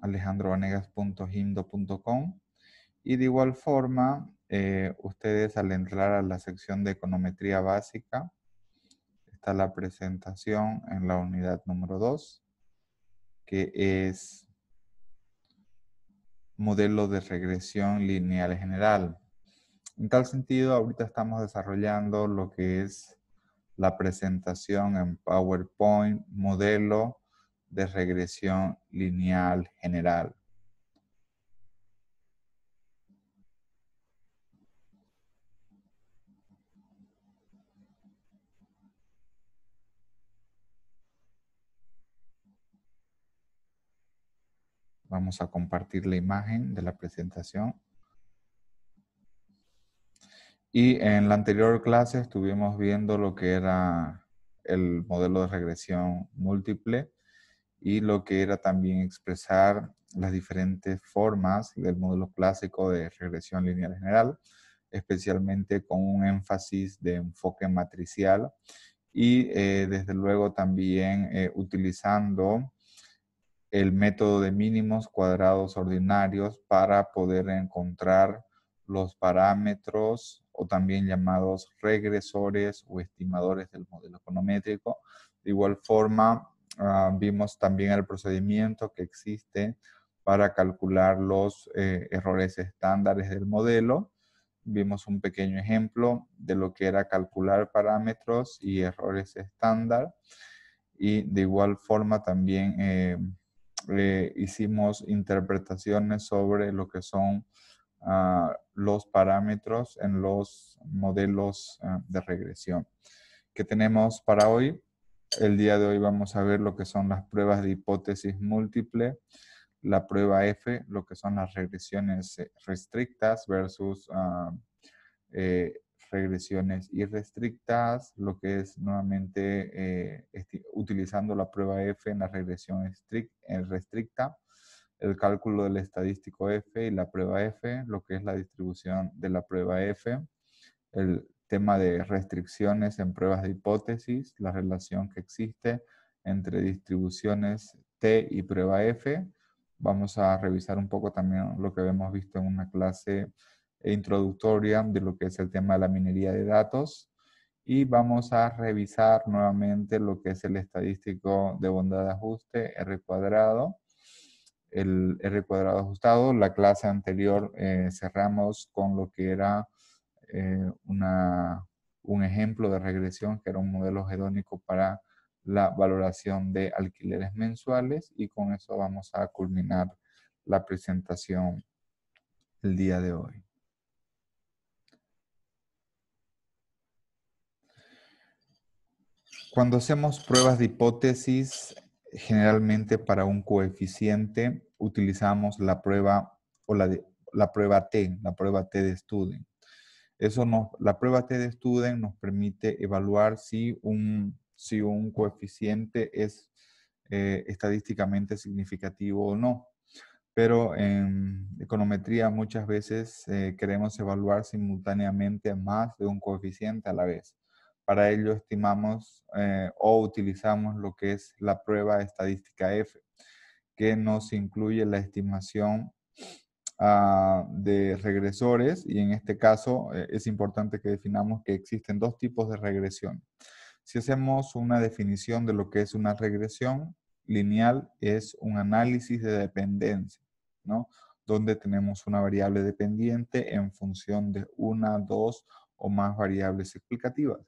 alejandrovanegas.himdo.com y de igual forma eh, ustedes al entrar a la sección de econometría básica está la presentación en la unidad número 2 que es modelo de regresión lineal general. En tal sentido, ahorita estamos desarrollando lo que es la presentación en PowerPoint, modelo de regresión lineal general. Vamos a compartir la imagen de la presentación. Y en la anterior clase estuvimos viendo lo que era el modelo de regresión múltiple y lo que era también expresar las diferentes formas del modelo clásico de regresión lineal general, especialmente con un énfasis de enfoque matricial y eh, desde luego también eh, utilizando el método de mínimos cuadrados ordinarios para poder encontrar los parámetros o también llamados regresores o estimadores del modelo econométrico. De igual forma, Ah, vimos también el procedimiento que existe para calcular los eh, errores estándares del modelo. Vimos un pequeño ejemplo de lo que era calcular parámetros y errores estándar. Y de igual forma también eh, eh, hicimos interpretaciones sobre lo que son ah, los parámetros en los modelos ah, de regresión que tenemos para hoy. El día de hoy vamos a ver lo que son las pruebas de hipótesis múltiple, la prueba F, lo que son las regresiones eh, restrictas versus ah, eh, regresiones irrestrictas, lo que es nuevamente eh, utilizando la prueba F en la regresión restricta, el cálculo del estadístico F y la prueba F, lo que es la distribución de la prueba F, el tema de restricciones en pruebas de hipótesis, la relación que existe entre distribuciones T y prueba F. Vamos a revisar un poco también lo que habíamos visto en una clase introductoria de lo que es el tema de la minería de datos y vamos a revisar nuevamente lo que es el estadístico de bondad de ajuste, R cuadrado, el R cuadrado ajustado. La clase anterior eh, cerramos con lo que era eh, un ejemplo de regresión que era un modelo hedónico para la valoración de alquileres mensuales y con eso vamos a culminar la presentación el día de hoy. Cuando hacemos pruebas de hipótesis, generalmente para un coeficiente utilizamos la prueba o la, la prueba T, la prueba T de estudio eso la prueba T de Student nos permite evaluar si un, si un coeficiente es eh, estadísticamente significativo o no. Pero en econometría muchas veces eh, queremos evaluar simultáneamente más de un coeficiente a la vez. Para ello estimamos eh, o utilizamos lo que es la prueba estadística F, que nos incluye la estimación Ah, de regresores y en este caso eh, es importante que definamos que existen dos tipos de regresión. Si hacemos una definición de lo que es una regresión lineal, es un análisis de dependencia, ¿no? Donde tenemos una variable dependiente en función de una, dos o más variables explicativas.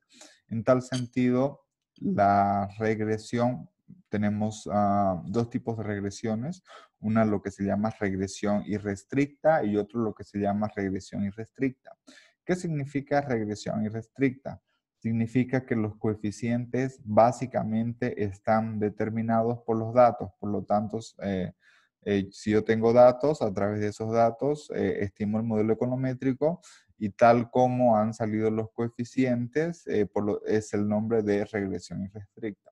En tal sentido, la regresión tenemos ah, dos tipos de regresiones, una lo que se llama regresión irrestricta y otro lo que se llama regresión irrestricta. ¿Qué significa regresión irrestricta? Significa que los coeficientes básicamente están determinados por los datos, por lo tanto, eh, eh, si yo tengo datos, a través de esos datos eh, estimo el modelo econométrico y tal como han salido los coeficientes, es el nombre de regresión irrestricta.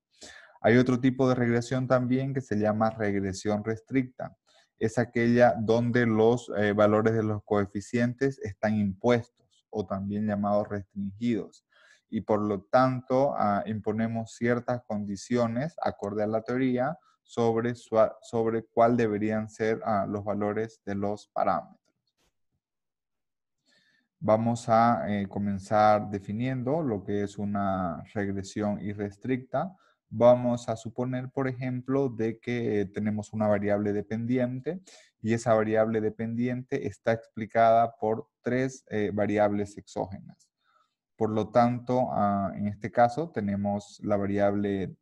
Hay otro tipo de regresión también que se llama regresión restricta. Es aquella donde los eh, valores de los coeficientes están impuestos o también llamados restringidos. Y por lo tanto, ah, imponemos ciertas condiciones, acorde a la teoría, sobre, cuál deberían ser ah, los valores de los parámetros. Vamos a eh, comenzar definiendo lo que es una regresión irrestricta Vamos a suponer, por ejemplo, de que tenemos una variable dependiente y esa variable dependiente está explicada por tres eh, variables exógenas. Por lo tanto, ah, en este caso tenemos la variable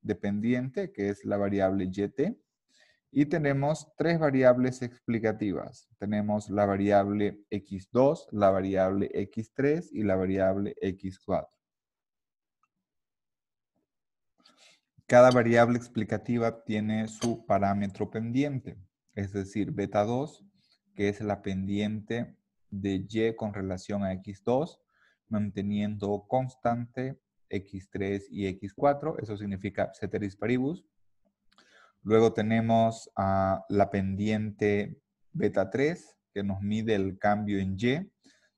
dependiente, que es la variable yt, y tenemos tres variables explicativas. Tenemos la variable x2, la variable x3 y la variable x4. cada variable explicativa tiene su parámetro pendiente, es decir, beta 2, que es la pendiente de y con relación a x2, manteniendo constante x3 y x4, eso significa ceteris paribus. Luego tenemos a la pendiente beta 3, que nos mide el cambio en y,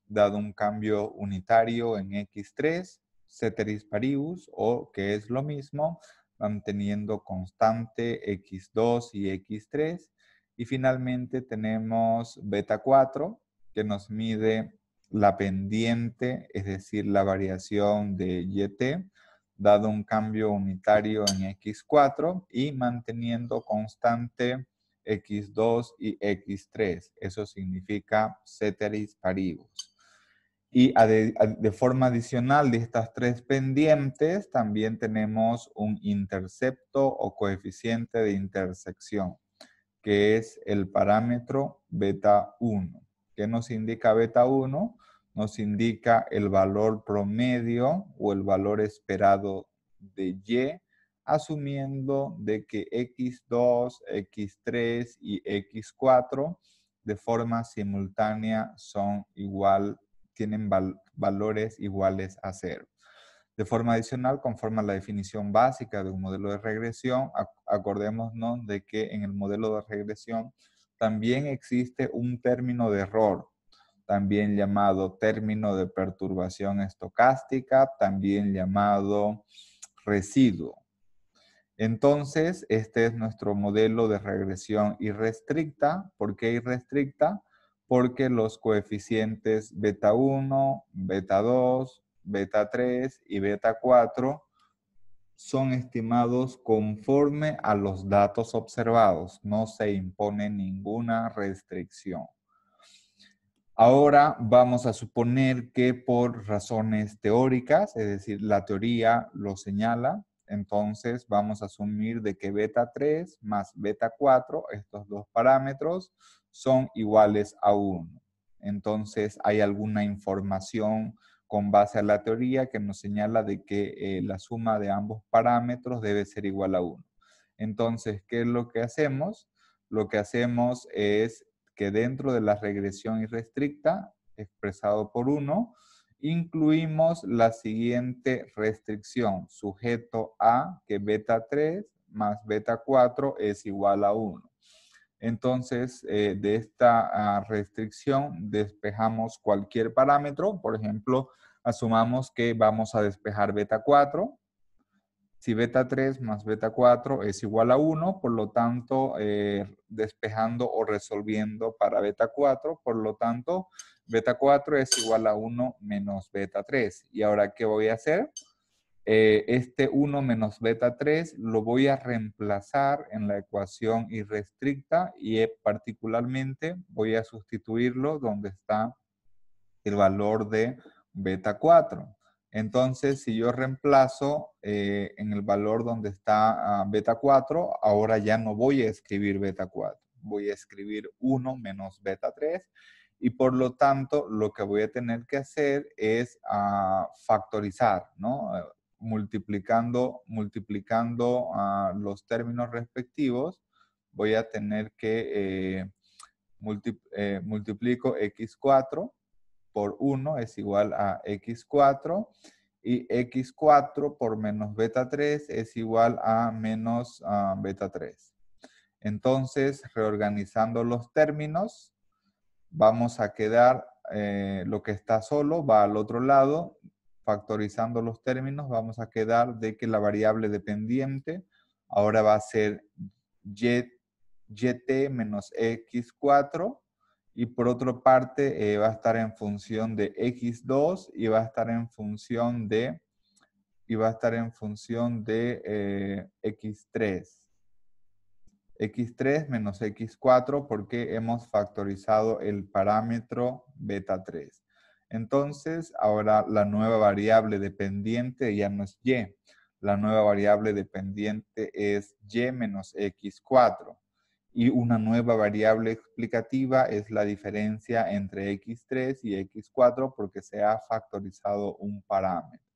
dado un cambio unitario en x3, ceteris paribus, o que es lo mismo, manteniendo constante X2 y X3. Y finalmente tenemos beta 4, que nos mide la pendiente, es decir, la variación de YT, dado un cambio unitario en X4 y manteniendo constante X2 y X3. Eso significa ceteris paribus. Y de forma adicional de estas tres pendientes, también tenemos un intercepto o coeficiente de intersección, que es el parámetro beta 1. ¿Qué nos indica beta 1? Nos indica el valor promedio o el valor esperado de Y, asumiendo de que X2, X3 y X4 de forma simultánea son igual tienen valores iguales a cero. De forma adicional, conforme a la definición básica de un modelo de regresión, acordémonos de que en el modelo de regresión también existe un término de error, también llamado término de perturbación estocástica, también llamado residuo. Entonces, este es nuestro modelo de regresión irrestricta. ¿Por qué irrestricta? porque los coeficientes beta 1, beta 2, beta 3 y beta 4 son estimados conforme a los datos observados. No se impone ninguna restricción. Ahora vamos a suponer que por razones teóricas, es decir, la teoría lo señala, entonces vamos a asumir de que beta 3 más beta 4, estos dos parámetros, son iguales a 1. Entonces hay alguna información con base a la teoría que nos señala de que eh, la suma de ambos parámetros debe ser igual a 1. Entonces, ¿qué es lo que hacemos? Lo que hacemos es que dentro de la regresión irrestricta, expresado por 1, incluimos la siguiente restricción, sujeto a que beta 3 más beta 4 es igual a 1. Entonces, eh, de esta ah, restricción despejamos cualquier parámetro. Por ejemplo, asumamos que vamos a despejar beta 4. Si beta 3 más beta 4 es igual a 1, por lo tanto, eh, despejando o resolviendo para beta 4, por lo tanto, beta 4 es igual a 1 menos beta 3. ¿Y ahora qué voy a hacer? Eh, este 1 menos beta 3 lo voy a reemplazar en la ecuación irrestricta y eh, particularmente voy a sustituirlo donde está el valor de beta 4. Entonces, si yo reemplazo eh, en el valor donde está ah, beta 4, ahora ya no voy a escribir beta 4. Voy a escribir 1 menos beta 3 y por lo tanto lo que voy a tener que hacer es ah, factorizar, ¿no? multiplicando, multiplicando a ah, los términos respectivos, voy a tener que eh, eh multiplico x4 por 1 es igual a x4 y x4 por menos beta 3 es igual a menos ah, beta 3. Entonces, reorganizando los términos, vamos a quedar eh, lo que está solo va al otro lado factorizando los términos, vamos a quedar de que la variable dependiente ahora va a ser yt menos x4 y por otra parte eh, va a estar en función de x2 y va a estar en función de y va a estar en función de x3 eh, x3 menos x4 porque hemos factorizado el parámetro beta 3 entonces, ahora la nueva variable dependiente ya no es y. La nueva variable dependiente es y menos x4. Y una nueva variable explicativa es la diferencia entre x3 y x4 porque se ha factorizado un parámetro.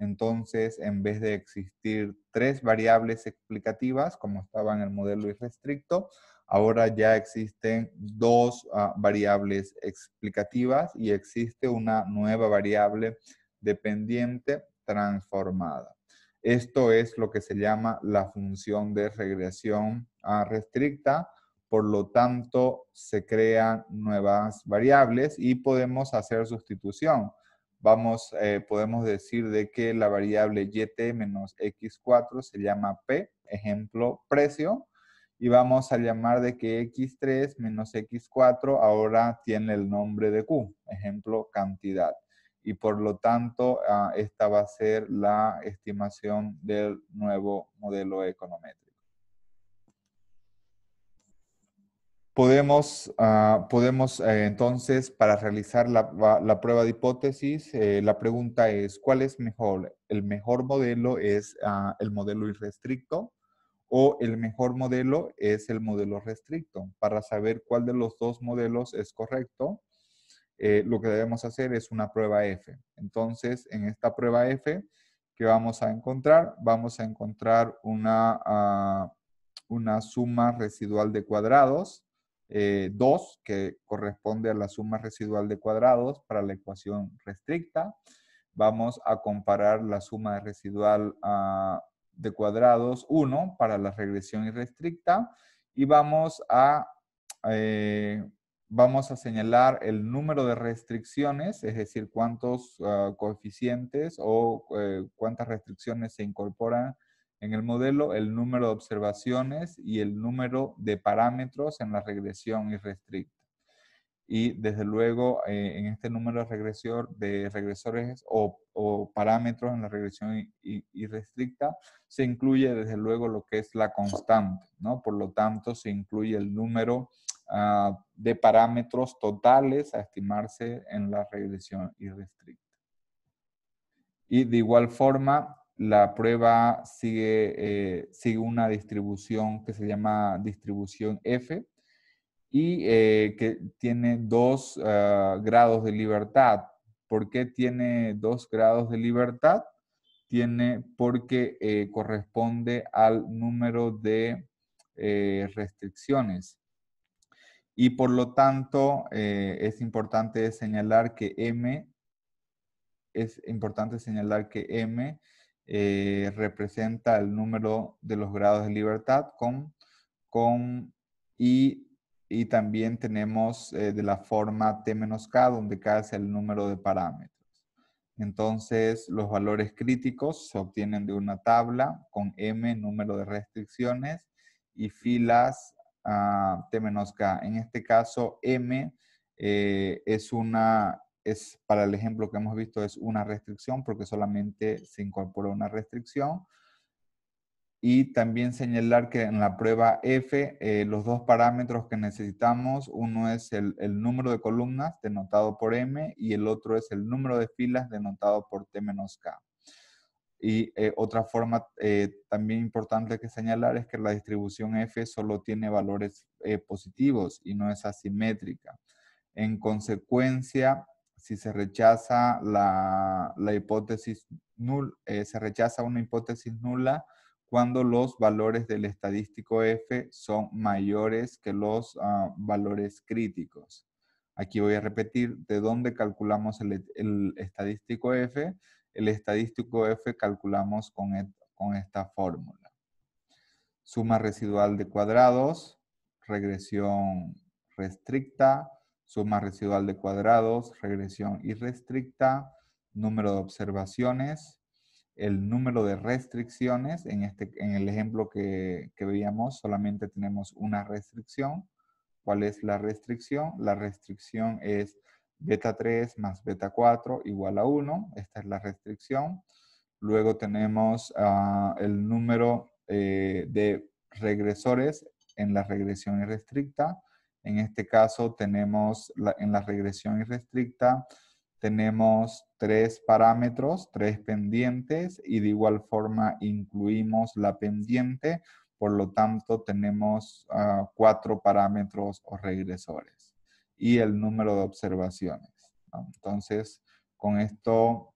Entonces, en vez de existir tres variables explicativas, como estaba en el modelo irrestricto, Ahora ya existen dos ah, variables explicativas y existe una nueva variable dependiente transformada. Esto es lo que se llama la función de regresión ah, restricta. Por lo tanto, se crean nuevas variables y podemos hacer sustitución. Vamos, eh, podemos decir de que la variable yt menos x4 se llama p, ejemplo, precio y vamos a llamar de que x3 menos x4 ahora tiene el nombre de q, ejemplo, cantidad. Y por lo tanto, ah, esta va a ser la estimación del nuevo modelo econométrico. Podemos, ah, podemos eh, entonces, para realizar la, prueba de hipótesis, eh, la pregunta es, ¿cuál es mejor? El mejor modelo es ah, el modelo irrestricto, o el mejor modelo es el modelo restricto. Para saber cuál de los dos modelos es correcto, eh, lo que debemos hacer es una prueba F. Entonces, en esta prueba F, ¿qué vamos a encontrar? Vamos a encontrar una, ah, una suma residual de cuadrados, 2, eh, que corresponde a la suma residual de cuadrados para la ecuación restricta. Vamos a comparar la suma residual a... Ah, de cuadrados 1 para la regresión irrestricta y vamos a, eh, vamos a señalar el número de restricciones, es decir, cuántos ah, coeficientes o eh, cuántas restricciones se incorporan en el modelo, el número de observaciones y el número de parámetros en la regresión irrestricta y desde luego eh, en este número de, regresor, de regresores o, parámetros en la regresión irrestricta se incluye desde luego lo que es la constante, ¿no? Por lo tanto, se incluye el número ah, de parámetros totales a estimarse en la regresión irrestricta. Y de igual forma, la prueba sigue, eh, sigue una distribución que se llama distribución F, y eh, que tiene dos ah, grados de libertad. ¿Por qué tiene dos grados de libertad? Tiene porque eh, corresponde al número de eh, restricciones. Y por lo tanto, es importante señalar que M, es importante señalar que M representa el número de los grados de libertad con, con y y también tenemos eh, de la forma T K, donde K es el número de parámetros. Entonces, los valores críticos se obtienen de una tabla con M, número de restricciones, y filas ah, T K. En este caso, M eh, es una, es para el ejemplo que hemos visto, es una restricción porque solamente se incorpora una restricción y también señalar que en la prueba F eh, los dos parámetros que necesitamos, uno es el, número de columnas denotado por M y el otro es el número de filas denotado por T-K. menos Y eh, otra forma eh, también importante que señalar es que la distribución F solo tiene valores positivos y no es asimétrica. En consecuencia, si se rechaza la, hipótesis se rechaza una hipótesis nula, cuando los valores del estadístico F son mayores que los ah, valores críticos. Aquí voy a repetir de dónde calculamos el, estadístico F. El estadístico F calculamos con, con esta fórmula. Suma residual de cuadrados, regresión restricta, suma residual de cuadrados, regresión irrestricta, número de observaciones, el número de restricciones. En, este, en el ejemplo que, veíamos, solamente tenemos una restricción. ¿Cuál es la restricción? La restricción es beta 3 más beta 4 igual a 1. Esta es la restricción. Luego tenemos ah, el número eh, de regresores en la regresión irrestricta. En este caso tenemos en la regresión irrestricta tenemos tres parámetros, tres pendientes y de igual forma incluimos la pendiente, por lo tanto tenemos ah, cuatro parámetros o regresores y el número de observaciones. Entonces, con esto,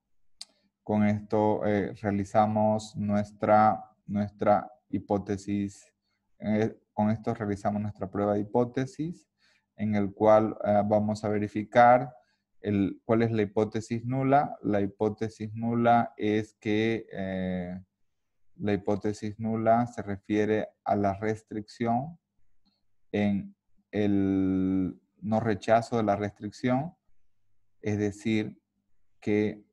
con esto eh, realizamos nuestra, nuestra hipótesis, eh, con esto realizamos nuestra prueba de hipótesis en el cual ah, vamos a verificar ¿Cuál es la hipótesis nula? La hipótesis nula es que eh, la hipótesis nula se refiere a la restricción en el no rechazo de la restricción, es decir, que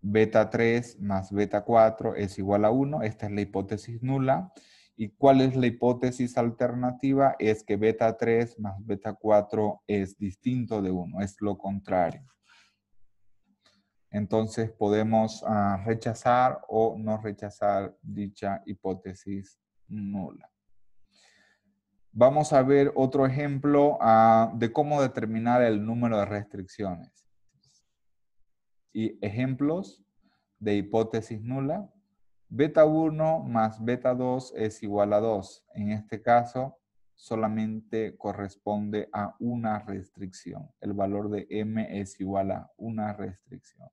beta 3 más beta 4 es igual a 1, esta es la hipótesis nula, ¿Y cuál es la hipótesis alternativa? Es que beta 3 más beta 4 es distinto de 1, es lo contrario. Entonces podemos ah, rechazar o no rechazar dicha hipótesis nula. Vamos a ver otro ejemplo ah, de cómo determinar el número de restricciones. Y ejemplos de hipótesis nula Beta 1 más beta 2 es igual a 2. En este caso, solamente corresponde a una restricción. El valor de m es igual a una restricción.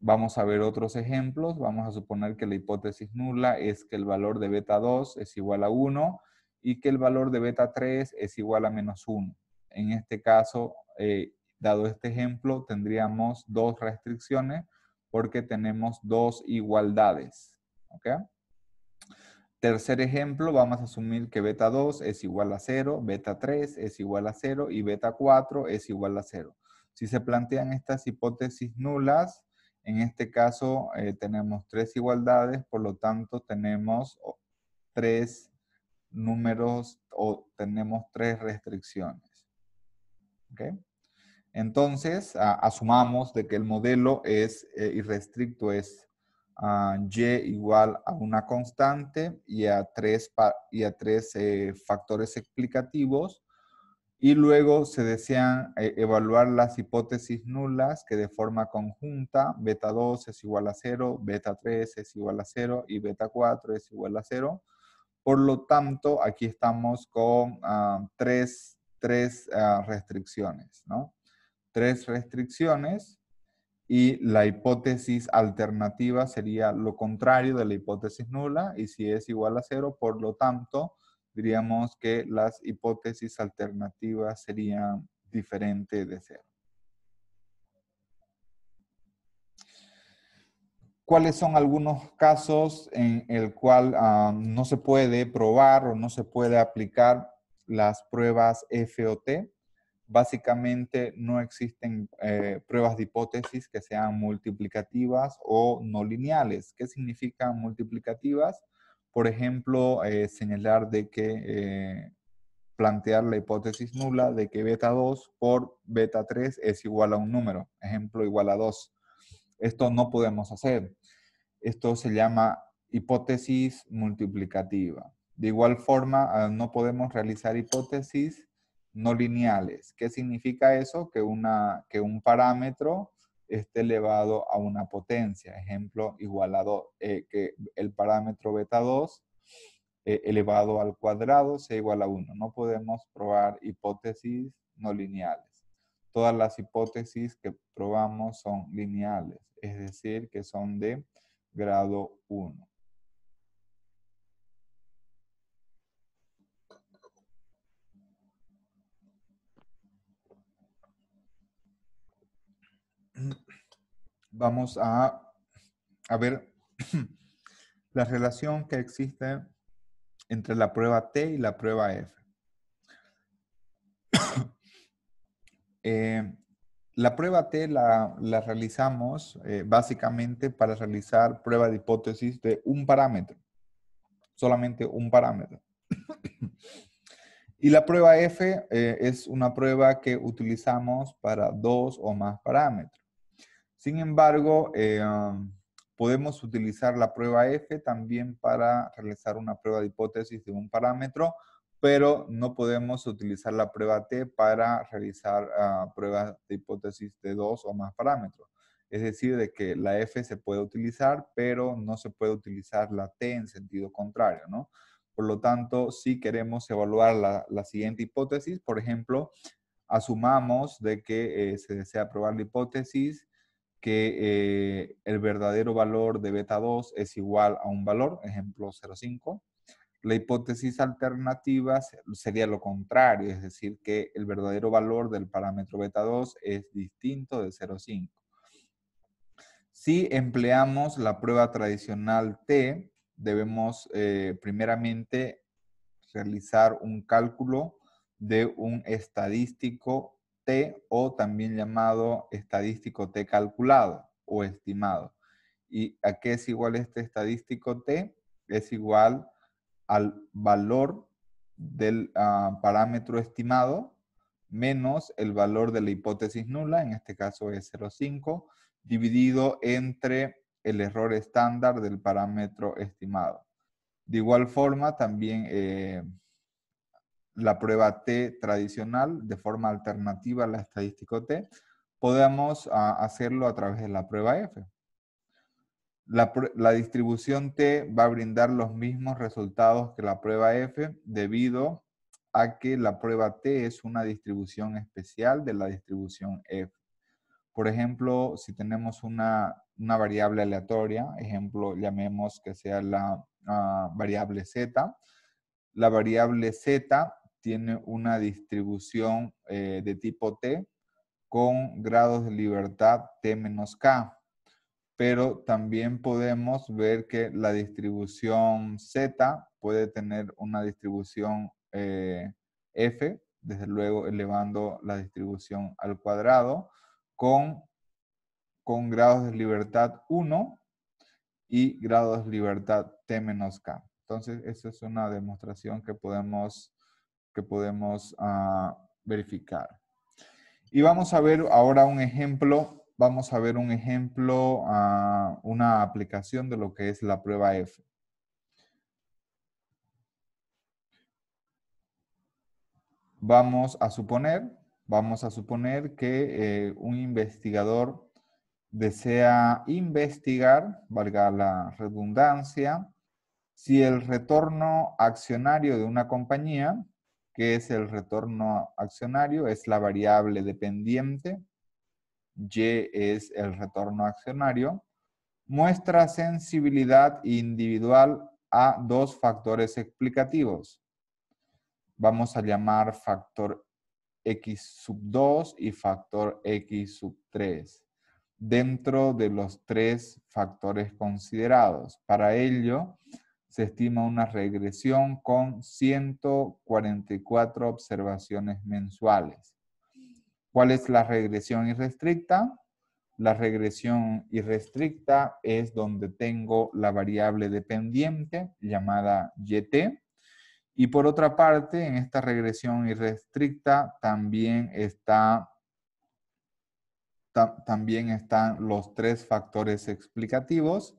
Vamos a ver otros ejemplos. Vamos a suponer que la hipótesis nula es que el valor de beta 2 es igual a 1 y que el valor de beta 3 es igual a menos 1. En este caso, eh, dado este ejemplo, tendríamos dos restricciones porque tenemos dos igualdades. ¿okay? Tercer ejemplo, vamos a asumir que beta 2 es igual a 0, beta 3 es igual a 0 y beta 4 es igual a 0. Si se plantean estas hipótesis nulas, en este caso eh, tenemos tres igualdades, por lo tanto tenemos tres números o tenemos tres restricciones. ¿Okay? Entonces, asumamos de que el modelo es eh, irrestricto, es ah, y igual a una constante y a tres, a tres eh, factores explicativos. Y luego se desean eh, evaluar las hipótesis nulas que de forma conjunta, beta 2 es igual a 0, beta 3 es igual a 0 y beta 4 es igual a 0. Por lo tanto, aquí estamos con ah, tres, ah, restricciones, ¿no? tres restricciones y la hipótesis alternativa sería lo contrario de la hipótesis nula y si es igual a cero, por lo tanto, diríamos que las hipótesis alternativas serían diferentes de cero. ¿Cuáles son algunos casos en el cual ah, no se puede probar o no se puede aplicar las pruebas FOT? Básicamente no existen eh, pruebas de hipótesis que sean multiplicativas o no lineales. ¿Qué significan multiplicativas? Por ejemplo, eh, señalar de que eh, plantear la hipótesis nula de que beta 2 por beta 3 es igual a un número, ejemplo, igual a 2. Esto no podemos hacer. Esto se llama hipótesis multiplicativa. De igual forma, ah, no podemos realizar hipótesis no lineales. ¿Qué significa eso? Que, que un parámetro esté elevado a una potencia. Ejemplo, igual a eh, que el parámetro beta 2 eh, elevado al cuadrado sea igual a 1. No podemos probar hipótesis no lineales. Todas las hipótesis que probamos son lineales, es decir, que son de grado 1. vamos a, ver la relación que existe entre la prueba T y la prueba F. Eh, la prueba T la, realizamos eh, básicamente para realizar prueba de hipótesis de un parámetro, solamente un parámetro. y la prueba F eh, es una prueba que utilizamos para dos o más parámetros. Sin embargo, eh, um, podemos utilizar la prueba F también para realizar una prueba de hipótesis de un parámetro, pero no podemos utilizar la prueba T para realizar ah, pruebas de hipótesis de dos o más parámetros. Es decir, de que la F se puede utilizar, pero no se puede utilizar la T en sentido contrario, Por lo tanto, si queremos evaluar la, siguiente hipótesis, por ejemplo, asumamos de que eh, se desea probar la hipótesis que eh, el verdadero valor de beta 2 es igual a un valor, ejemplo 0,5. La hipótesis alternativa sería lo contrario, es decir, que el verdadero valor del parámetro beta 2 es distinto de 0,5. Si empleamos la prueba tradicional T, debemos eh, primeramente realizar un cálculo de un estadístico o también llamado estadístico T calculado o estimado. ¿Y a qué es igual este estadístico T? Es igual al valor del ah, parámetro estimado menos el valor de la hipótesis nula, en este caso es 0,5, dividido entre el error estándar del parámetro estimado. De igual forma, también eh, la prueba T tradicional de forma alternativa a la estadística T, podemos ah, hacerlo a través de la prueba F. La, distribución T va a brindar los mismos resultados que la prueba F debido a que la prueba T es una distribución especial de la distribución F. Por ejemplo, si tenemos una, variable aleatoria, ejemplo, llamemos que sea la ah, variable Z, la variable Z tiene una distribución eh, de tipo T con grados de libertad T menos K. Pero también podemos ver que la distribución Z puede tener una distribución eh, F, desde luego elevando la distribución al cuadrado, con, con grados de libertad 1 y grados de libertad T menos K. Entonces, esa es una demostración que podemos podemos ah, verificar. Y vamos a ver ahora un ejemplo, vamos a ver un ejemplo, ah, una aplicación de lo que es la prueba F. Vamos a suponer, vamos a suponer que eh, un investigador desea investigar, valga la redundancia, si el retorno accionario de una compañía que es el retorno accionario, es la variable dependiente, Y es el retorno accionario, muestra sensibilidad individual a dos factores explicativos. Vamos a llamar factor X sub 2 y factor X sub 3 dentro de los tres factores considerados. Para ello, se estima una regresión con 144 observaciones mensuales. ¿Cuál es la regresión irrestricta? La regresión irrestricta es donde tengo la variable dependiente llamada YT. Y por otra parte, en esta regresión irrestricta también está también están los tres factores explicativos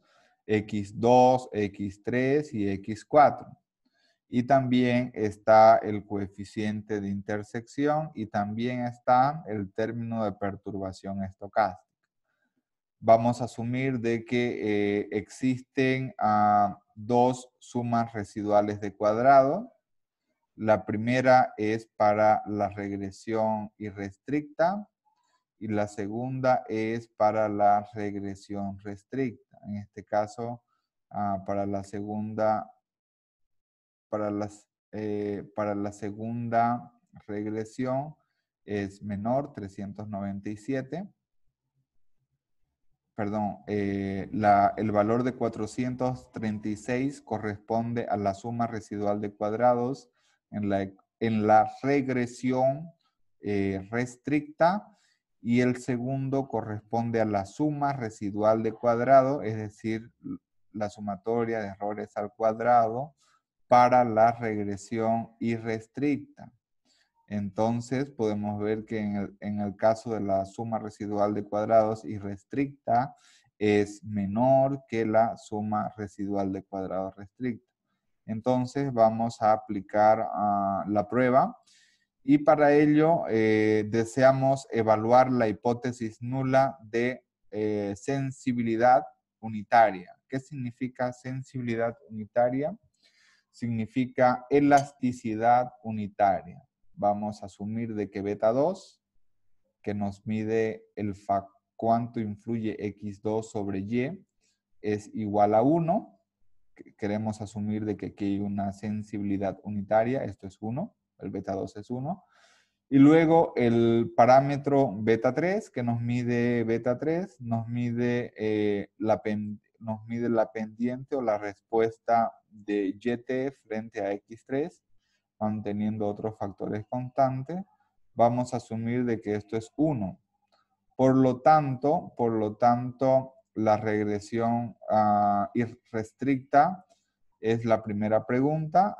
X2, X3 y X4. Y también está el coeficiente de intersección y también está el término de perturbación estocástica. Vamos a asumir de que eh, existen ah, dos sumas residuales de cuadrado. La primera es para la regresión irrestricta y la segunda es para la regresión restricta. En este caso, ah, para la segunda, para las, eh, para la segunda regresión es menor, 397. Perdón, eh, el valor de 436 corresponde a la suma residual de cuadrados en la, en la regresión eh, restricta y el segundo corresponde a la suma residual de cuadrado, es decir, la sumatoria de errores al cuadrado para la regresión irrestricta. Entonces podemos ver que en el, caso de la suma residual de cuadrados irrestricta es menor que la suma residual de cuadrados restricta. Entonces vamos a aplicar ah, la prueba y para ello eh, deseamos evaluar la hipótesis nula de eh, sensibilidad unitaria. ¿Qué significa sensibilidad unitaria? Significa elasticidad unitaria. Vamos a asumir de que beta 2, que nos mide el cuánto influye x2 sobre y, es igual a 1. Queremos asumir de que aquí hay una sensibilidad unitaria, esto es 1 el beta 2 es 1. Y luego el parámetro beta 3, que nos mide beta 3, nos mide, eh, la, nos mide la pendiente o la respuesta de YT frente a X3, manteniendo otros factores constantes. Vamos a asumir de que esto es 1. Por lo tanto, por lo tanto, la regresión uh, irrestricta es la primera pregunta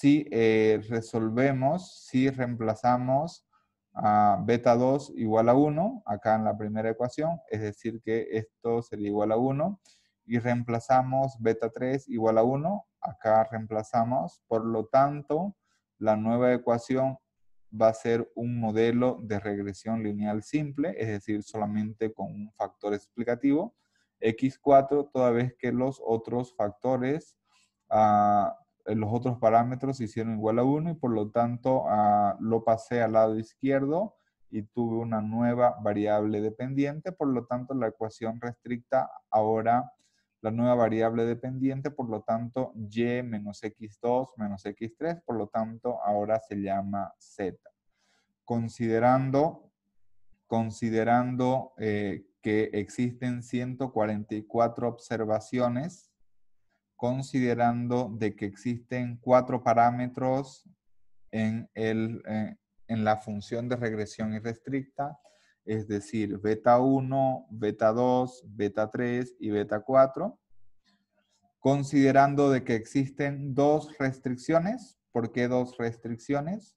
si eh, resolvemos, si reemplazamos a beta 2 igual a 1, acá en la primera ecuación, es decir que esto sería igual a 1, y reemplazamos beta 3 igual a 1, acá reemplazamos, por lo tanto, la nueva ecuación va a ser un modelo de regresión lineal simple, es decir, solamente con un factor explicativo, x4, toda vez que los otros factores ah, eh, los otros parámetros se hicieron igual a 1 y por lo tanto ah, lo pasé al lado izquierdo y tuve una nueva variable dependiente, por lo tanto la ecuación restricta ahora la nueva variable dependiente, por lo tanto y menos x2 menos x3, por lo tanto ahora se llama z. Considerando, considerando eh, que existen 144 observaciones considerando de que existen cuatro parámetros en, la función de regresión irrestricta, es decir, beta 1, beta 2, beta 3 y beta 4, considerando de que existen dos restricciones. ¿Por qué dos restricciones?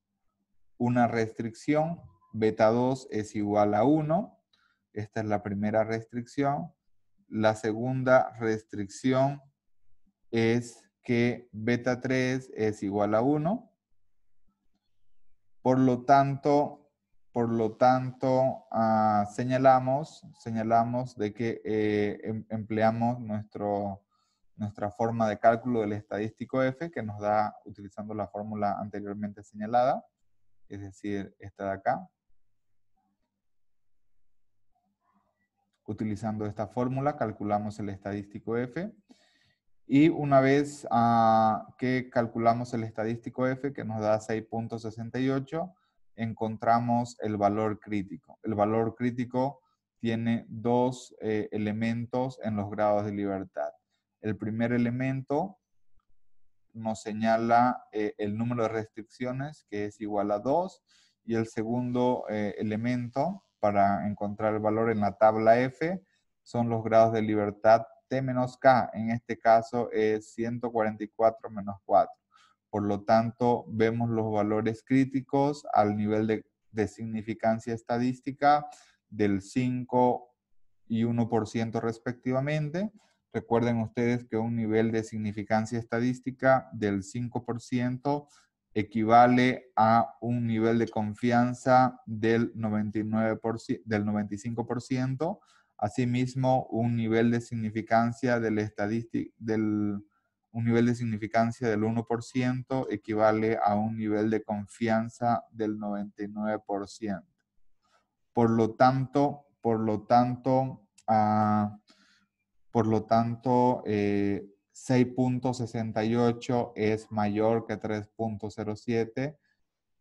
Una restricción, beta 2 es igual a 1, esta es la primera restricción. La segunda restricción es que beta 3 es igual a 1. Por lo tanto, por lo tanto ah, señalamos, señalamos de que eh, em, empleamos nuestra forma de cálculo del estadístico F que nos da utilizando la fórmula anteriormente señalada, es decir, esta de acá. Utilizando esta fórmula calculamos el estadístico F y una vez ah, que calculamos el estadístico F, que nos da 6.68, encontramos el valor crítico. El valor crítico tiene dos eh, elementos en los grados de libertad. El primer elemento nos señala eh, el número de restricciones, que es igual a 2, y el segundo eh, elemento para encontrar el valor en la tabla F son los grados de libertad menos k, en este caso es 144 menos 4. Por lo tanto, vemos los valores críticos al nivel de, de significancia estadística del 5 y 1% respectivamente. Recuerden ustedes que un nivel de significancia estadística del 5% equivale a un nivel de confianza del, 99%, del 95%, asimismo un nivel de significancia del, un nivel de significancia del 1% equivale a un nivel de confianza del 99%. Por lo tanto, por lo tanto, 6.68 ah, eh, es mayor que 3.07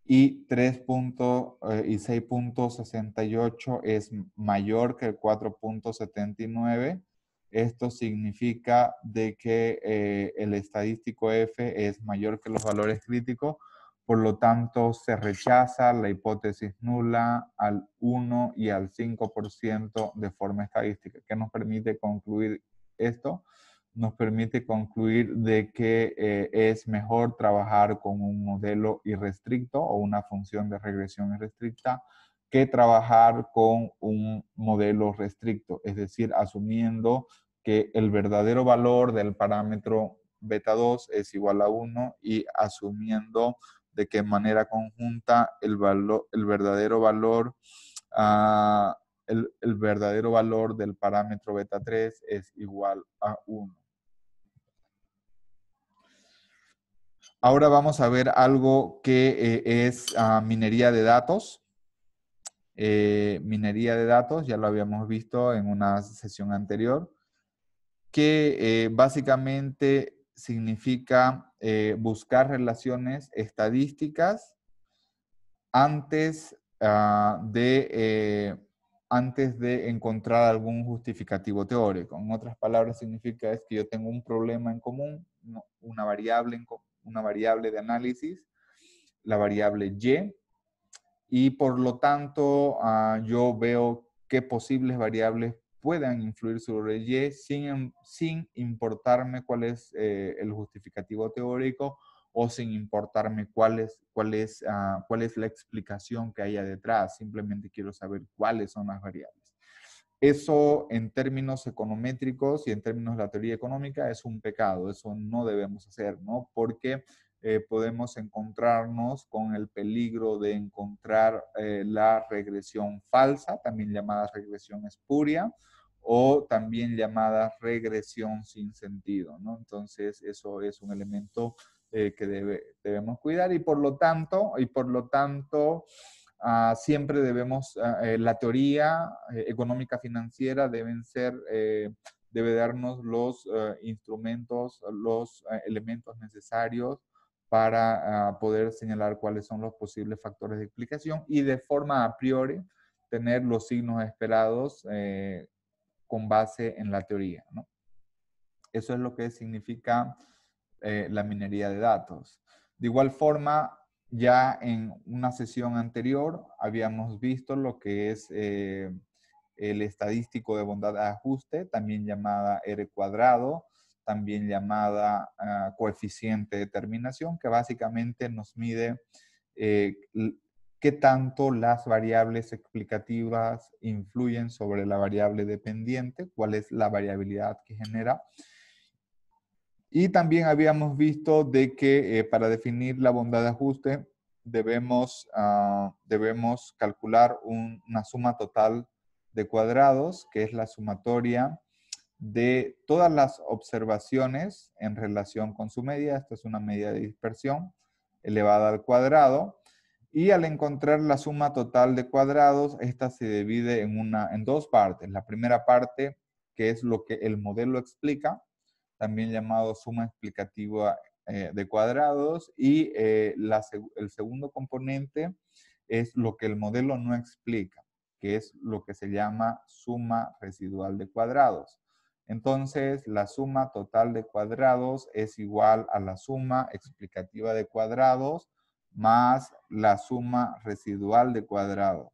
y 6.68 eh, es mayor que el 4.79. Esto significa de que eh, el estadístico F es mayor que los valores críticos, por lo tanto se rechaza la hipótesis nula al 1 y al 5% de forma estadística. ¿Qué nos permite concluir esto? nos permite concluir de que eh, es mejor trabajar con un modelo irrestricto o una función de regresión irrestricta que trabajar con un modelo restricto, es decir, asumiendo que el verdadero valor del parámetro beta 2 es igual a 1 y asumiendo de que manera conjunta el, el verdadero valor ah, el verdadero valor del parámetro beta 3 es igual a 1. Ahora vamos a ver algo que eh, es ah, minería de datos. Eh, minería de datos, ya lo habíamos visto en una sesión anterior, que eh, básicamente significa buscar relaciones estadísticas antes, ah, de, antes de encontrar algún justificativo teórico. En otras palabras, significa es que yo tengo un problema en común, una variable en común una variable de análisis, la variable Y, y por lo tanto ah, yo veo qué posibles variables puedan influir sobre Y sin, sin importarme cuál es eh, el justificativo teórico o sin importarme cuál es, cuál, ah, cuál es la explicación que haya detrás. Simplemente quiero saber cuáles son las variables. Eso en términos econométricos y en términos de la teoría económica es un pecado, eso no debemos hacer, ¿no? Porque eh, podemos encontrarnos con el peligro de encontrar eh, la regresión falsa, también llamada regresión espuria, o también llamada regresión sin sentido, ¿no? Entonces, eso es un elemento eh, que debemos cuidar y por lo tanto, y por lo tanto, Ah, siempre debemos, ah, eh, la teoría eh, económica financiera deben ser, eh, debe darnos los instrumentos, los elementos necesarios para ah, poder señalar cuáles son los posibles factores de explicación y de forma a priori tener los signos esperados con base en la teoría. ¿no? Eso es lo que significa la minería de datos. De igual forma, ya en una sesión anterior habíamos visto lo que es eh, el estadístico de bondad de ajuste, también llamada R cuadrado, también llamada ah, coeficiente de determinación, que básicamente nos mide eh, qué tanto las variables explicativas influyen sobre la variable dependiente, cuál es la variabilidad que genera y también habíamos visto de que eh, para definir la bondad de ajuste debemos, ah, debemos calcular una suma total de cuadrados, que es la sumatoria de todas las observaciones en relación con su media. Esta es una media de dispersión elevada al cuadrado. Y al encontrar la suma total de cuadrados, esta se divide en, una, en dos partes. La primera parte, que es lo que el modelo explica, también llamado suma explicativa ah, eh, de cuadrados, y eh, el segundo componente es lo que el modelo no explica, que es lo que se llama suma residual de cuadrados. Entonces, la suma total de cuadrados es igual a la suma explicativa de cuadrados más la suma residual de cuadrados.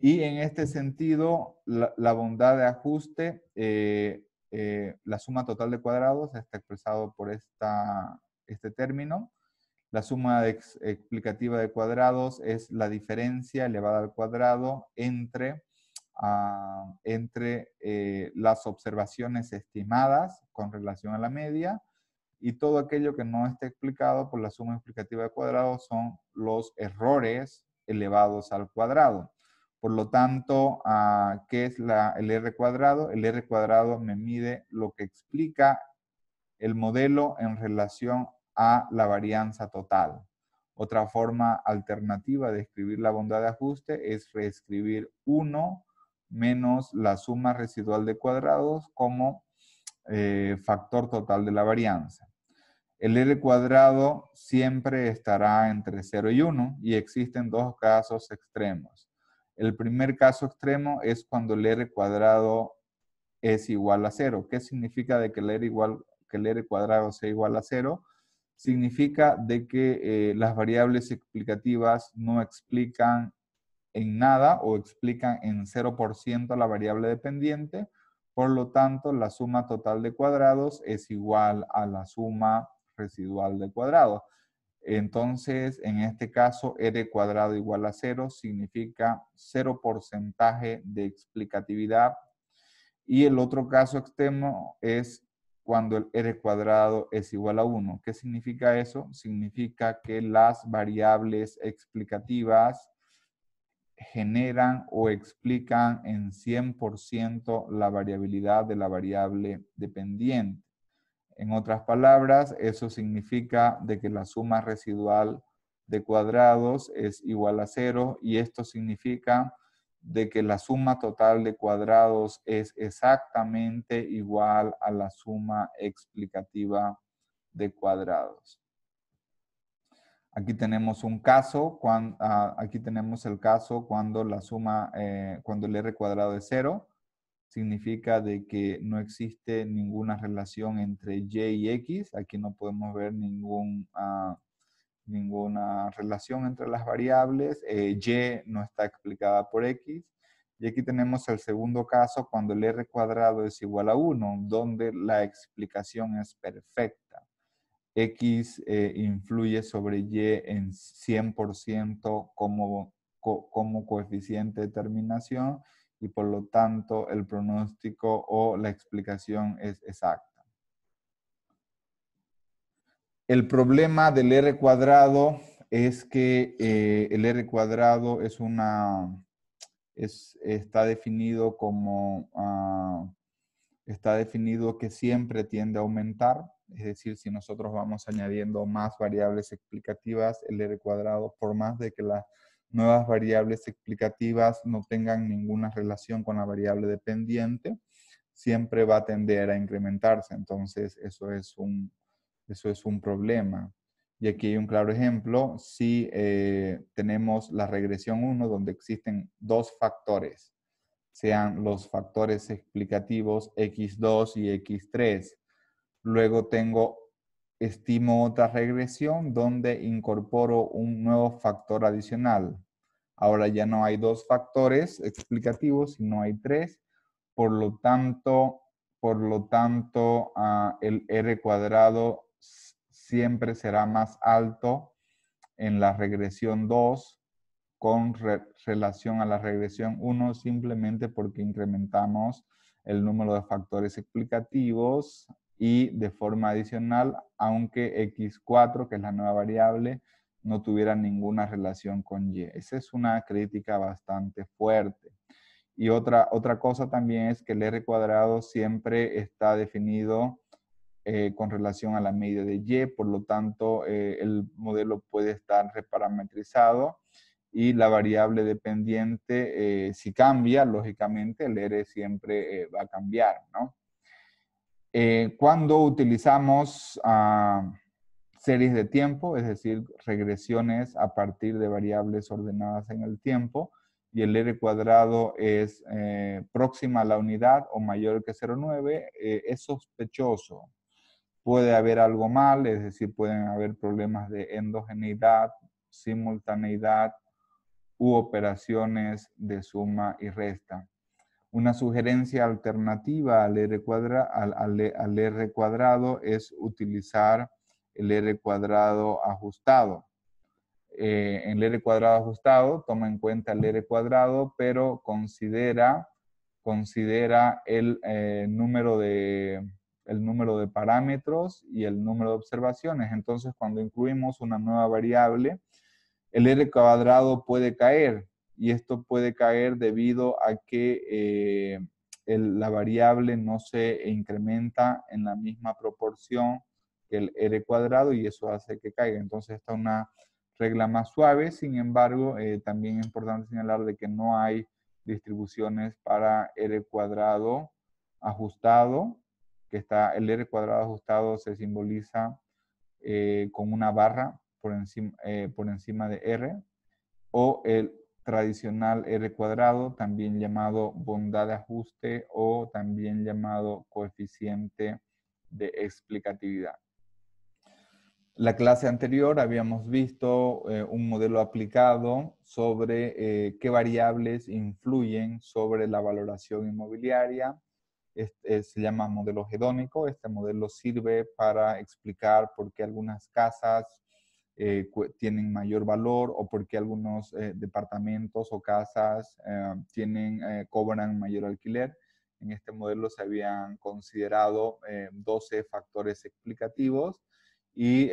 Y en este sentido, la, bondad de ajuste eh, eh, la suma total de cuadrados está expresado por este término. La suma explicativa de cuadrados es la diferencia elevada al cuadrado entre, ah, entre eh, las observaciones estimadas con relación a la media y todo aquello que no esté explicado por la suma explicativa de cuadrados son los errores elevados al cuadrado. Por lo tanto, ah, ¿qué es el R cuadrado? El R cuadrado me mide lo que explica el modelo en relación a la varianza total. Otra forma alternativa de escribir la bondad de ajuste es reescribir 1 menos la suma residual de cuadrados como eh, factor total de la varianza. El R cuadrado siempre estará entre 0 y 1 y existen dos casos extremos el primer caso extremo es cuando el R cuadrado es igual a cero. ¿Qué significa de que el R, que cuadrado sea igual a cero? Significa de que eh, las variables explicativas no explican en nada o explican en 0% la variable dependiente. Por lo tanto, la suma total de cuadrados es igual a la suma residual de cuadrados. Entonces, en este caso, R cuadrado igual a 0 significa 0 porcentaje de explicatividad. Y el otro caso extremo es cuando el R cuadrado es igual a 1. ¿Qué significa eso? Significa que las variables explicativas generan o explican en 100% la variabilidad de la variable dependiente. En otras palabras, eso significa de que la suma residual de cuadrados es igual a cero y esto significa de que la suma total de cuadrados es exactamente igual a la suma explicativa de cuadrados. Aquí tenemos un caso, cuando, ah, aquí tenemos el caso cuando la suma, eh, cuando el r cuadrado es cero significa de que no existe ninguna relación entre Y y X. Aquí no podemos ver ningún, ah, ninguna relación entre las variables. Eh, y no está explicada por X. Y aquí tenemos el segundo caso cuando el R cuadrado es igual a 1, donde la explicación es perfecta. X eh, influye sobre Y en 100% como, como coeficiente de terminación y por lo tanto el pronóstico o la explicación es exacta. El problema del R cuadrado es que eh, el R cuadrado es una, está definido como, ah, está definido que siempre tiende a aumentar. Es decir, si nosotros vamos añadiendo más variables explicativas, el R cuadrado, por más de que la nuevas variables explicativas no tengan ninguna relación con la variable dependiente, siempre va a tender a incrementarse. Entonces, eso es un, eso es un problema. Y aquí hay un claro ejemplo. Si eh, tenemos la regresión 1, donde existen dos factores, sean los factores explicativos X2 y X3. Luego tengo estimo otra regresión donde incorporo un nuevo factor adicional. Ahora ya no hay dos factores explicativos, sino hay tres. Por lo tanto, por lo tanto ah, el R cuadrado siempre será más alto en la regresión 2 con relación a la regresión 1 simplemente porque incrementamos el número de factores explicativos y de forma adicional, aunque X4, que es la nueva variable, no tuviera ninguna relación con Y. Esa es una crítica bastante fuerte. Y otra, otra cosa también es que el R cuadrado siempre está definido eh, con relación a la media de Y, por lo tanto eh, el modelo puede estar reparametrizado y la variable dependiente, eh, si cambia, lógicamente el R siempre va a cambiar, ¿no? Eh, cuando utilizamos ah, series de tiempo, es decir, regresiones a partir de variables ordenadas en el tiempo, y el R cuadrado es eh, próxima a la unidad o mayor que 0,9, eh, es sospechoso. Puede haber algo mal, es decir, pueden haber problemas de endogeneidad, simultaneidad u operaciones de suma y resta. Una sugerencia alternativa al R, cuadrado es utilizar el R cuadrado ajustado. Eh, el R cuadrado ajustado toma en cuenta el R cuadrado, pero considera, considera el, eh, número de, el número de parámetros y el número de observaciones. Entonces, cuando incluimos una nueva variable, el R cuadrado puede caer, y esto puede caer debido a que eh, la variable no se incrementa en la misma proporción que el R cuadrado y eso hace que caiga. Entonces esta una regla más suave, sin embargo, eh, también es importante señalar de que no hay distribuciones para R cuadrado ajustado, que está el R cuadrado ajustado se simboliza eh, con una barra por encima, por encima de R, o el tradicional R cuadrado, también llamado bondad de ajuste o también llamado coeficiente de explicatividad. La clase anterior habíamos visto eh, un modelo aplicado sobre eh, qué variables influyen sobre la valoración inmobiliaria. se llama modelo hedónico. Este modelo sirve para explicar por qué algunas casas eh, tienen mayor valor o porque algunos eh, departamentos o casas eh, tienen, cobran mayor alquiler. En este modelo se habían considerado 12 factores explicativos y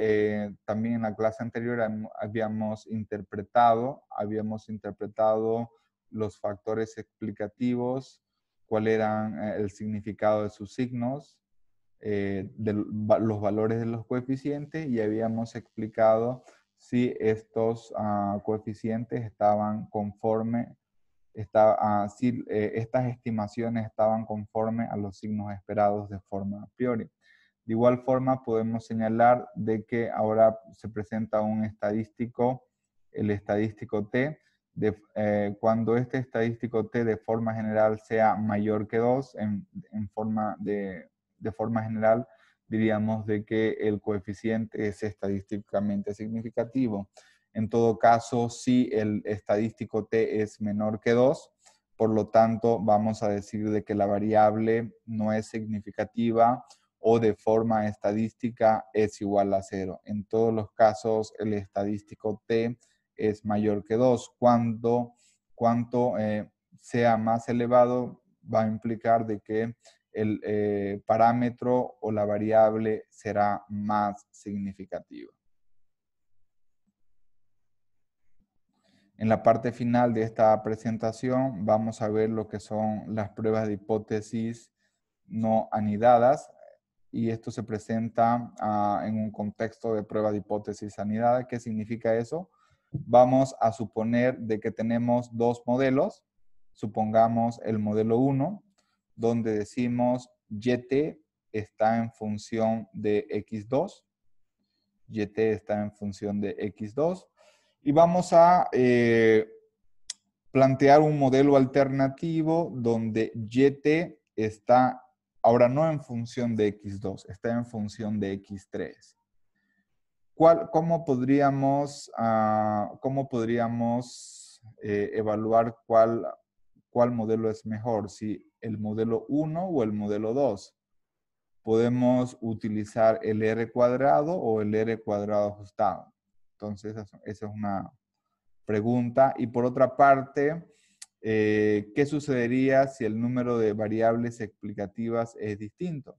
también en la clase anterior habíamos interpretado, habíamos interpretado los factores explicativos, cuál era el significado de sus signos, eh, de los valores de los coeficientes y habíamos explicado si estos ah, coeficientes estaban conforme, está, ah, si eh, estas estimaciones estaban conforme a los signos esperados de forma a priori. De igual forma, podemos señalar de que ahora se presenta un estadístico, el estadístico T, de, eh, cuando este estadístico T de forma general sea mayor que 2 en, en forma de de forma general diríamos de que el coeficiente es estadísticamente significativo. En todo caso, si el estadístico t es menor que 2, por lo tanto vamos a decir de que la variable no es significativa o de forma estadística es igual a 0. En todos los casos, el estadístico t es mayor que 2. Cuando cuanto eh, sea más elevado, va a implicar de que el eh, parámetro o la variable será más significativa. En la parte final de esta presentación vamos a ver lo que son las pruebas de hipótesis no anidadas y esto se presenta ah, en un contexto de prueba de hipótesis anidadas. ¿Qué significa eso? Vamos a suponer de que tenemos dos modelos. Supongamos el modelo 1, donde decimos yt está en función de x2, yt está en función de x2, y vamos a eh, plantear un modelo alternativo donde yt está ahora no en función de x2, está en función de x3. ¿Cuál, ¿Cómo podríamos, ah, podríamos eh, evaluar cuál cuál modelo es mejor, si el modelo 1 o el modelo 2. Podemos utilizar el R cuadrado o el R cuadrado ajustado. Entonces, esa es una pregunta. Y por otra parte, eh, ¿qué sucedería si el número de variables explicativas es distinto?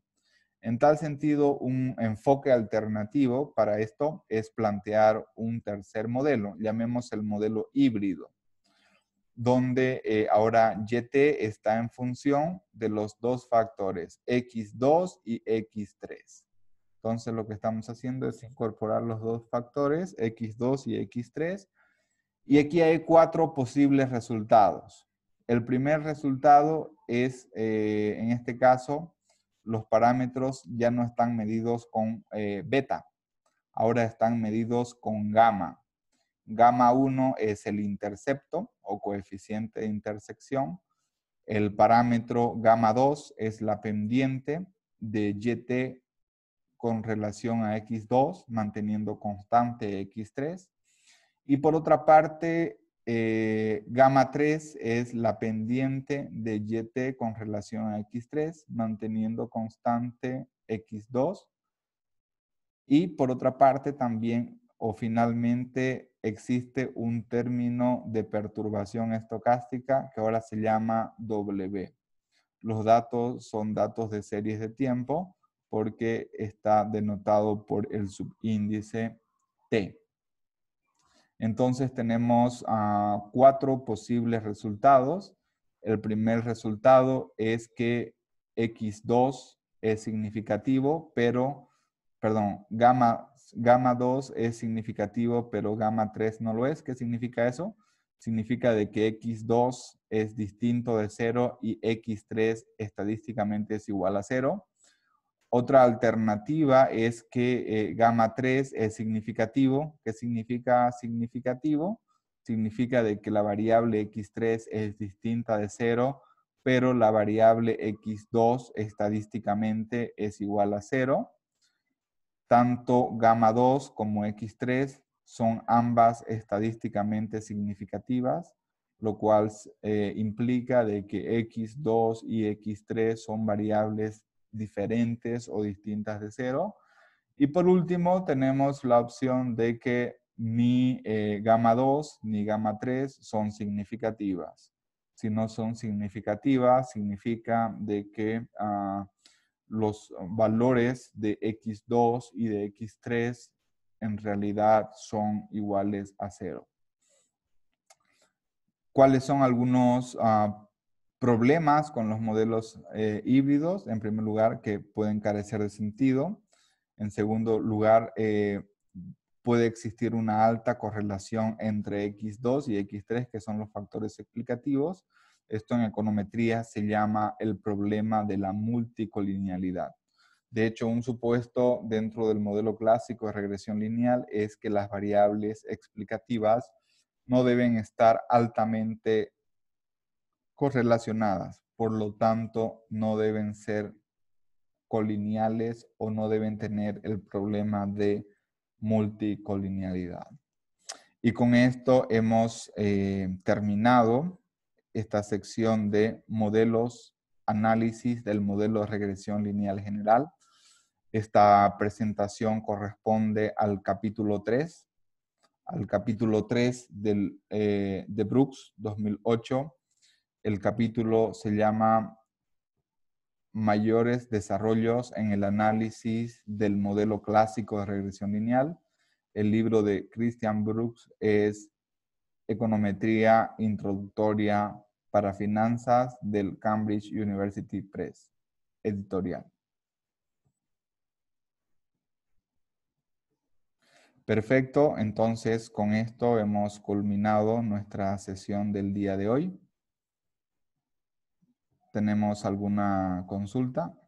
En tal sentido, un enfoque alternativo para esto es plantear un tercer modelo, llamemos el modelo híbrido donde eh, ahora YT está en función de los dos factores, X2 y X3. Entonces lo que estamos haciendo es incorporar los dos factores, X2 y X3. Y aquí hay cuatro posibles resultados. El primer resultado es, eh, en este caso, los parámetros ya no están medidos con eh, beta, ahora están medidos con gamma. Gamma 1 es el intercepto o coeficiente de intersección. El parámetro gamma 2 es la pendiente de YT con relación a X2, manteniendo constante X3. Y por otra parte, eh, gamma 3 es la pendiente de YT con relación a X3, manteniendo constante X2. Y por otra parte, también o finalmente existe un término de perturbación estocástica que ahora se llama W. Los datos son datos de series de tiempo porque está denotado por el subíndice T. Entonces tenemos ah, cuatro posibles resultados. El primer resultado es que X2 es significativo, pero, perdón, gamma gamma 2 es significativo, pero gamma 3 no lo es. ¿Qué significa eso? Significa de que x2 es distinto de 0 y x3 estadísticamente es igual a 0. Otra alternativa es que eh, gamma 3 es significativo. ¿Qué significa significativo? Significa de que la variable x3 es distinta de 0, pero la variable x2 estadísticamente es igual a 0. Tanto gamma 2 como X3 son ambas estadísticamente significativas, lo cual eh, implica de que X2 y X3 son variables diferentes o distintas de cero. Y por último, tenemos la opción de que ni eh, gamma 2 ni gamma 3 son significativas. Si no son significativas, significa de que ah, los ah, valores de x2 y de x3 en realidad son iguales a cero. ¿Cuáles son algunos ah, problemas con los modelos eh, híbridos? En primer lugar, que pueden carecer de sentido. En segundo lugar, eh, puede existir una alta correlación entre X2 y X3, que son los factores explicativos. Esto en econometría se llama el problema de la multicolinealidad. De hecho, un supuesto dentro del modelo clásico de regresión lineal es que las variables explicativas no deben estar altamente correlacionadas, por lo tanto, no deben ser colineales o no deben tener el problema de multicolinealidad. Y con esto hemos eh, terminado esta sección de modelos, análisis del modelo de regresión lineal general. Esta presentación corresponde al capítulo 3, al capítulo 3 del, eh, de Brooks 2008. El capítulo se llama Mayores desarrollos en el análisis del modelo clásico de regresión lineal. El libro de Christian Brooks es Econometría Introductoria para finanzas del Cambridge University Press, editorial. Perfecto, entonces con esto hemos culminado nuestra sesión del día de hoy. ¿Tenemos alguna consulta?